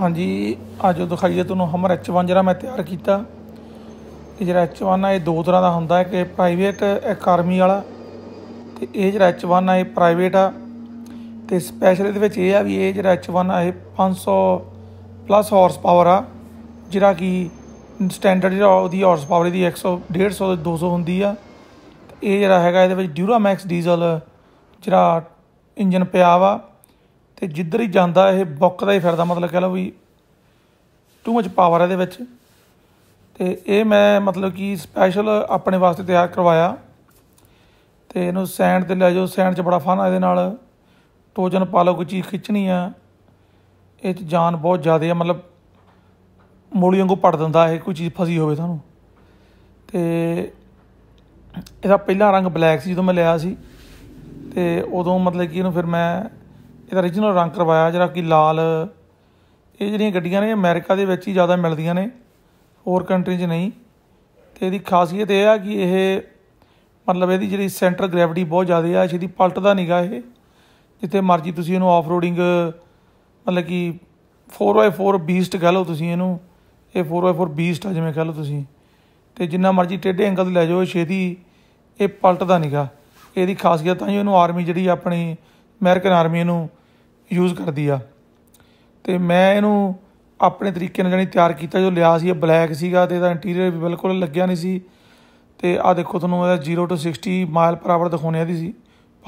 ਹਾਂਜੀ ਆਜੋ ਦਿਖਾਈਏ ਤੁਹਾਨੂੰ ਹਮਰ H1 ਜਿਹੜਾ ਮੈਂ ਤਿਆਰ ਕੀਤਾ ਇਹ ਜਿਹੜਾ H1 ਆ ਇਹ ਦੋ ਤਰ੍ਹਾਂ ਦਾ ਹੁੰਦਾ ਹੈ ਕਿ ਪ੍ਰਾਈਵੇਟ ਇੱਕ ਆਰਮੀ ਵਾਲਾ ਤੇ ਇਹ ਜਿਹੜਾ H1 ਆ ਇਹ ਪ੍ਰਾਈਵੇਟ ਆ ਤੇ ਸਪੈਸ਼ਲ ਇਹਦੇ ਵਿੱਚ ਇਹ ਆ ਵੀ ਇਹ ਜਿਹੜਾ H1 ਆ ਇਹ 500 ਪਲੱਸ ਹਾਰਸ ਪਾਵਰ ਆ ਜਿਹੜਾ ਕਿ ਸਟੈਂਡਰਡ ਜਿਹੜਾ ਉਹਦੀ ਹਾਰਸ ਪਾਵਰ ਦੀ 100 150 200 ਹੁੰਦੀ ਆ ਤੇ ਇਹ ਜਿਹੜਾ ਹੈਗਾ ਇਹਦੇ ਵਿੱਚ ਡਿਊਰਾ ਮੈਕਸ ਡੀਜ਼ਲ ਜਿਹੜਾ ਇੰਜਨ ਪਿਆ ਵਾ ਤੇ ਜਿੱਧਰ ਹੀ ਜਾਂਦਾ ਇਹ ਬੁੱਕਦਾ ਹੀ ਫਿਰਦਾ ਮਤਲਬ ਕਹਿ ਲਓ ਵੀ ਟੂ ਮਚ ਪਾਵਰ ਇਹਦੇ ਵਿੱਚ ਤੇ ਇਹ ਮੈਂ ਮਤਲਬ ਕਿ ਸਪੈਸ਼ਲ ਆਪਣੇ ਵਾਸਤੇ ਤਿਆਰ ਕਰਵਾਇਆ ਤੇ ਇਹਨੂੰ ਸੈਂਡ ਤੇ ਲੈ ਜਾਓ ਸੈਂਡ 'ਚ ਬੜਾ ਫਨ ਆ ਇਹਦੇ ਨਾਲ ਟੋਜਨ ਪਾ ਲਓ ਕੋਈ ਚੀਜ਼ ਖਿੱਚਣੀ ਆ ਇਹ 'ਚ ਜਾਨ ਬਹੁਤ ਜ਼ਿਆਦਾ ਆ ਮਤਲਬ ਮੋਲੀ ਵਾਂਗੂ ਪੜ ਦਿੰਦਾ ਇਹ ਕੋਈ ਚੀਜ਼ ਫਸੀ ਹੋਵੇ ਤੁਹਾਨੂੰ ਤੇ ਇਹਦਾ ਪਹਿਲਾ ਰੰਗ ਬਲੈਕ ਸੀ ਜਦੋਂ ਮੈਂ ਲਿਆ ਸੀ ਤੇ ਉਦੋਂ ਮਤਲਬ ਕਿ ਇਹਨੂੰ ਫਿਰ ਮੈਂ ਇਹਦਾ origignal ਰੰਗ ਕਰਵਾਇਆ ਜਿਹੜਾ ਕਿ ਲਾਲ ਇਹ ਜਿਹੜੀਆਂ ਗੱਡੀਆਂ ਨੇ ਅਮਰੀਕਾ ਦੇ ਵਿੱਚ ਹੀ ਜ਼ਿਆਦਾ ਮਿਲਦੀਆਂ ਨੇ ਹੋਰ ਕੰਟਰੀ 'ਚ ਨਹੀਂ ਤੇ ਇਹਦੀ ਖਾਸੀਅਤ ਇਹ ਆ ਕਿ ਇਹ ਮਤਲਬ ਇਹਦੀ ਜਿਹੜੀ ਸੈਂਟਰ ਗ੍ਰੈਵਿਟੀ ਬਹੁਤ ਜ਼ਿਆਦਾ ਆ ਇਹਦੀ ਪਲਟਦਾ ਨਹੀਂਗਾ ਇਹ ਜਿੱਥੇ ਮਰਜ਼ੀ ਤੁਸੀਂ ਇਹਨੂੰ ਆਫ ਰੋਡਿੰਗ ਮਤਲਬ ਕਿ 4x4 ਬੀਸਟ ਕਹ ਲਓ ਤੁਸੀਂ ਇਹਨੂੰ ਇਹ 4x4 ਬੀਸਟ ਆ ਜਿਵੇਂ ਕਹ ਲਓ ਤੁਸੀਂ ਤੇ ਜਿੰਨਾ ਮਰਜ਼ੀ ਟੇਢੇ ਐਂਗਲ ਤੇ ਲੈ ਜਾਓ ਛੇਦੀ ਇਹ ਪਲਟਦਾ ਨਹੀਂਗਾ ਇਹਦੀ ਖਾਸੀਅਤ ਤਾਂ ਇਹਨੂੰ ਆਰਮੀ ਜਿਹੜੀ ਆਪਣੀ ਅਮਰੀਕਨ ਆਰਮੀ ਨੂੰ ਯੂਜ਼ ਕਰਦੀ ਆ ਤੇ ਮੈਂ ਇਹਨੂੰ ਆਪਣੇ ਤਰੀਕੇ ਨਾਲ ਜਾਨੀ ਤਿਆਰ ਕੀਤਾ ਜੋ ਲਿਆ ਸੀ ਇਹ ਬਲੈਕ ਸੀਗਾ ਤੇ ਇਹਦਾ ਇੰਟੀਰੀਅਰ ਵੀ ਬਿਲਕੁਲ ਲੱਗਿਆ ਨਹੀਂ ਸੀ ਤੇ ਆ ਦੇਖੋ ਤੁਹਾਨੂੰ ਇਹਦਾ 0 ਤੋਂ 60 ਮਾਈਲ ਪਰ ਆਵਰ ਦਿਖਾਉਣੇ ਆਦੀ ਸੀ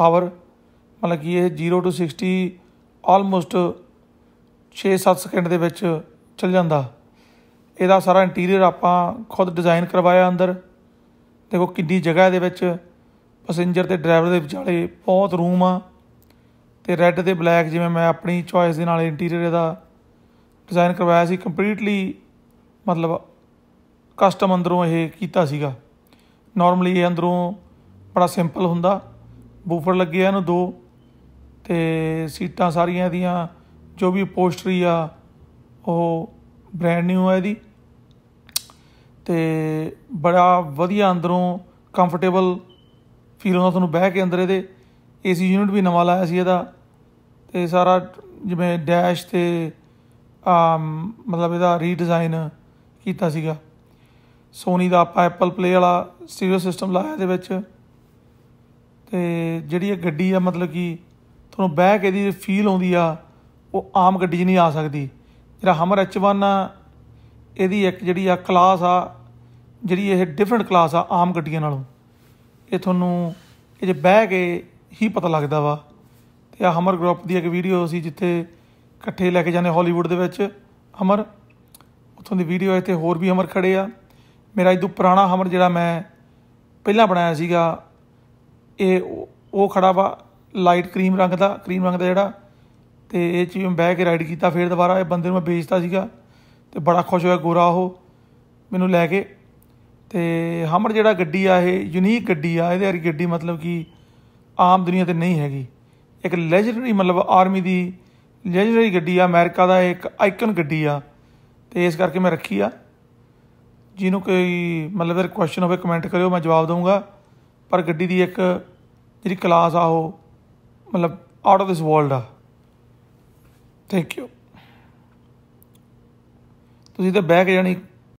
ਪਾਵਰ ਮਤਲਬ ਕਿ ਇਹ 0 ਤੋਂ 60 ਆਲਮੋਸਟ 6-7 ਸਕਿੰਟ ਦੇ ਵਿੱਚ ਚੱਲ ਜਾਂਦਾ ਇਹਦਾ ਸਾਰਾ ਇੰਟੀਰੀਅਰ ਆਪਾਂ ਖੁਦ ਡਿਜ਼ਾਈਨ ਕਰਵਾਇਆ ਅੰਦਰ ਦੇਖੋ ਕਿੰਨੀ ਜਗ੍ਹਾ ਦੇ ਵਿੱਚ ਪੈਸੇਂਜਰ ਤੇ ਡਰਾਈਵਰ ਦੇ ਵਿਚਾਲੇ ਬਹੁਤ ਰੂਮ ਆ ਤੇ ਰੈੱਡ ਤੇ ਬਲੈਕ ਜਿਵੇਂ ਮੈਂ ਆਪਣੀ ਚੋਇਸ ਦੇ ਨਾਲ ਇੰਟੀਰੀਅਰ ਦਾ ਡਿਜ਼ਾਈਨ ਕਰਵਾਇਆ ਸੀ ਕੰਪਲੀਟਲੀ ਮਤਲਬ ਕਸਟਮ ਅੰਦਰੋਂ ਇਹ ਕੀਤਾ ਸੀਗਾ ਨਾਰਮਲੀ ਇਹ ਅੰਦਰੋਂ ਬੜਾ ਸਿੰਪਲ ਹੁੰਦਾ ਬੂਫਰ ਲੱਗੇ ਆ ਇਹਨੂੰ ਦੋ ਤੇ ਸੀਟਾਂ ਸਾਰੀਆਂ ਇਹਦੀਆਂ ਜੋ ਵੀ ਪੋਸਟਰੀ ਆ ਉਹ ਬ੍ਰੈਂਡ ਨਿਊ ਆ ਇਹਦੀ ਤੇ ਬੜਾ ਵਧੀਆ ਅੰਦਰੋਂ ਕੰਫਰਟੇਬਲ ਫੀਲ ਹੁੰਦਾ ਤੁਹਾਨੂੰ ਬਹਿ ਕੇ ਅੰਦਰ ਇਹਦੇ ਏਸੀ ਯੂਨਿਟ ਵੀ ਨਵਾਂ ਲਾਇਆ ਸੀ ਇਹਦਾ ਤੇ ਸਾਰਾ ਜਿਵੇਂ ਡੈਸ਼ ਤੇ ਆ ਮਤਲਬ ਇਹਦਾ ਰੀਡਿਜ਼ਾਈਨ ਕੀਤਾ ਸੀਗਾ ਸੋਨੀ ਦਾ ਆਪਾਂ ਐਪਲ ਪਲੇ ਵਾਲਾ ਸਟੀਰੀਓ ਸਿਸਟਮ ਲਾਇਆ ਦੇ ਵਿੱਚ ਤੇ ਜਿਹੜੀ ਇਹ ਗੱਡੀ ਆ ਮਤਲਬ ਕਿ ਤੁਹਾਨੂੰ ਬਹਿ ਕੇ ਇਹਦੀ ਫੀਲ ਆਉਂਦੀ ਆ ਉਹ ਆਮ ਗੱਡੀ 'ਚ ਨਹੀਂ ਆ ਸਕਦੀ ਜਿਹੜਾ ਹਮਰ H1 ਆ ਇਹਦੀ ਇੱਕ ਜਿਹੜੀ ਆ ਕਲਾਸ ਆ ਜਿਹੜੀ ਇਹ ਡਿਫਰੈਂਟ ਕਲਾਸ ਆ ਆਮ ਗੱਡੀਆਂ ਨਾਲੋਂ ਇਹ ਤੁਹਾਨੂੰ ਇਹ ਜੇ ਬਹਿ ਕੇ ਹੀ ਪਤਾ ਲੱਗਦਾ ਵਾ ਤੇ ਆ ਹਮਰ ਗਰੁੱਪ ਦੀ ਇੱਕ ਵੀਡੀਓ ਸੀ ਜਿੱਥੇ ਇਕੱਠੇ ਲੈ ਕੇ ਜਾਂਦੇ ਹਾਲੀਵੁੱਡ ਦੇ ਵਿੱਚ ਹਮਰ ਉੱਥੋਂ ਦੀ ਵੀਡੀਓ ਹੈ ਤੇ ਹੋਰ ਵੀ ਹਮਰ ਖੜੇ ਆ ਮੇਰਾ ਇਦੋਂ ਪੁਰਾਣਾ ਹਮਰ ਜਿਹੜਾ ਮੈਂ ਪਹਿਲਾਂ ਬਣਾਇਆ ਸੀਗਾ ਇਹ ਉਹ ਖੜਾ ਵਾ ਲਾਈਟ ਕਰੀਮ ਰੰਗ ਦਾ ਕਰੀਮ ਰੰਗ ਦਾ ਜਿਹੜਾ ਤੇ ਇਹ ਚੀਜ਼ ਮੈਂ ਬਹਿ ਕੇ ਰਾਈਡ ਕੀਤਾ ਫੇਰ ਦੁਬਾਰਾ ਇਹ ਬੰਦੇ ਨੂੰ ਮੈਂ ਵੇਚਤਾ ਸੀਗਾ ਤੇ ਬੜਾ ਖੁਸ਼ ਹੋਇਆ ਗੋਰਾ ਉਹ ਮੈਨੂੰ ਲੈ ਕੇ ਤੇ ਹਮਰ ਜਿਹੜਾ ਗੱਡੀ ਆ ਇਹ ਯੂਨੀਕ ਗੱਡੀ ਆ ਇਹਦੇ ਵਾਲੀ ਗੱਡੀ ਮਤਲਬ ਕਿ ਆਮ ਦੁਨੀਆ ਤੇ ਨਹੀਂ ਹੈਗੀ ਇੱਕ ਲੈਜੈਂਡਰੀ ਮਤਲਬ ਆਰਮੀ ਦੀ ਲੈਜੈਂਡਰੀ ਗੱਡੀ ਆ ਅਮਰੀਕਾ ਦਾ ਇੱਕ ਆਈਕਨ ਗੱਡੀ ਆ ਤੇ ਇਸ ਕਰਕੇ ਮੈਂ ਰੱਖੀ ਆ ਜਿਹਨੂੰ ਕੋਈ ਮਤਲਬ ਅਗਰ ਕੁਐਸਚਨ ਹੋਵੇ ਕਮੈਂਟ ਕਰਿਓ ਮੈਂ ਜਵਾਬ ਦਊਂਗਾ ਪਰ ਗੱਡੀ ਦੀ ਇੱਕ ਜਿਹੜੀ ਕਲਾਸ ਆ ਉਹ ਮਤਲਬ ਆਊਟ ਆਫ ਦਿਸ ਵਰਲਡ ਆ ਥੈਂਕ ਯੂ ਤੁਸੀਂ ਤਾਂ ਬੈਕ ਜਾਣੀ